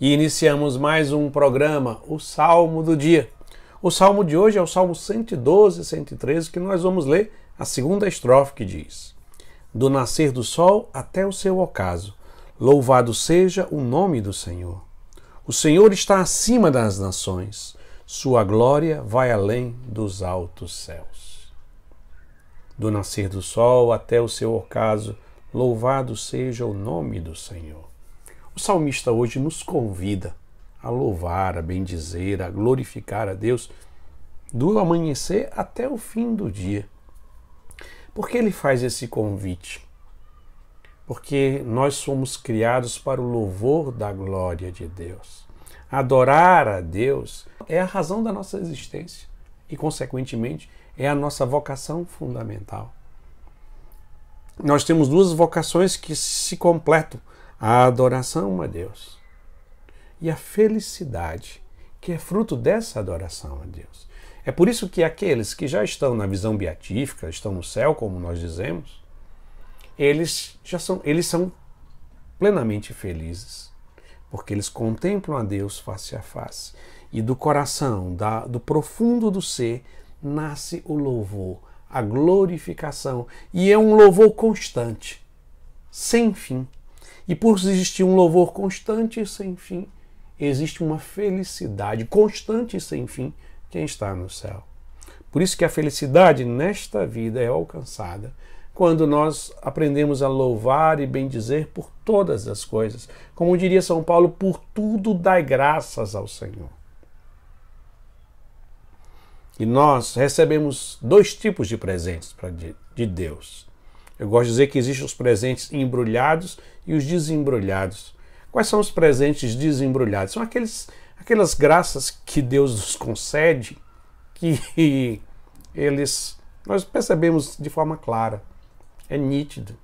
e iniciamos mais um programa, o Salmo do Dia. O salmo de hoje é o Salmo 112 113, que nós vamos ler a segunda estrofe que diz: Do nascer do sol até o seu ocaso, louvado seja o nome do Senhor. O Senhor está acima das nações, sua glória vai além dos altos céus. Do nascer do sol até o seu ocaso, louvado seja o nome do Senhor. O salmista hoje nos convida a louvar, a bendizer, a glorificar a Deus do amanhecer até o fim do dia. Por que ele faz esse convite? Porque nós somos criados para o louvor da glória de Deus. Adorar a Deus é a razão da nossa existência e, consequentemente, é a nossa vocação fundamental. Nós temos duas vocações que se completam a adoração a Deus e a felicidade que é fruto dessa adoração a Deus. É por isso que aqueles que já estão na visão beatífica, estão no céu, como nós dizemos, eles já são, eles são plenamente felizes, porque eles contemplam a Deus face a face. E do coração, da, do profundo do ser, nasce o louvor, a glorificação, e é um louvor constante, sem fim. E por existir um louvor constante e sem fim, existe uma felicidade constante e sem fim quem está no céu. Por isso que a felicidade nesta vida é alcançada quando nós aprendemos a louvar e bendizer por todas as coisas. Como diria São Paulo, por tudo dai graças ao Senhor. E nós recebemos dois tipos de presentes de Deus. Eu gosto de dizer que existem os presentes embrulhados e os desembrulhados. Quais são os presentes desembrulhados? São aqueles, aquelas graças que Deus nos concede que eles nós percebemos de forma clara, é nítido.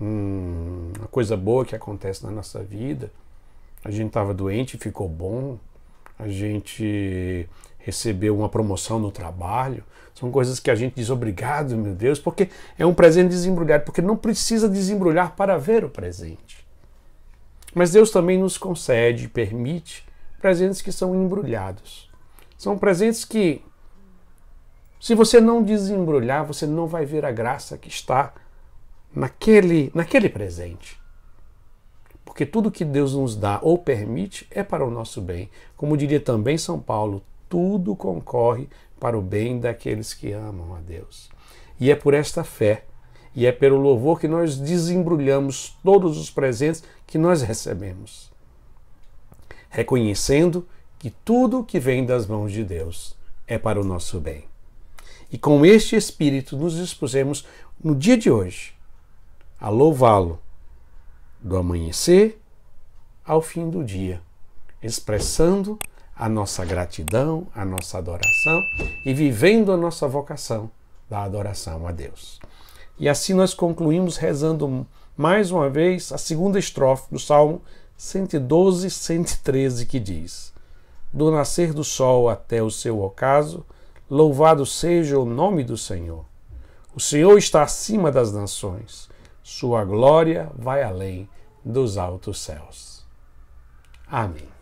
Hum, uma coisa boa que acontece na nossa vida. A gente estava doente, e ficou bom a gente recebeu uma promoção no trabalho. São coisas que a gente diz obrigado, meu Deus, porque é um presente desembrulhado, porque não precisa desembrulhar para ver o presente. Mas Deus também nos concede, permite presentes que são embrulhados. São presentes que, se você não desembrulhar, você não vai ver a graça que está naquele, naquele presente porque tudo que Deus nos dá ou permite é para o nosso bem. Como diria também São Paulo, tudo concorre para o bem daqueles que amam a Deus. E é por esta fé e é pelo louvor que nós desembrulhamos todos os presentes que nós recebemos, reconhecendo que tudo que vem das mãos de Deus é para o nosso bem. E com este espírito nos dispusemos no dia de hoje a louvá-lo do amanhecer ao fim do dia, expressando a nossa gratidão, a nossa adoração e vivendo a nossa vocação da adoração a Deus. E assim nós concluímos rezando mais uma vez a segunda estrofe do Salmo 112, 113, que diz: Do nascer do sol até o seu ocaso, louvado seja o nome do Senhor. O Senhor está acima das nações sua glória vai além dos altos céus. Amém.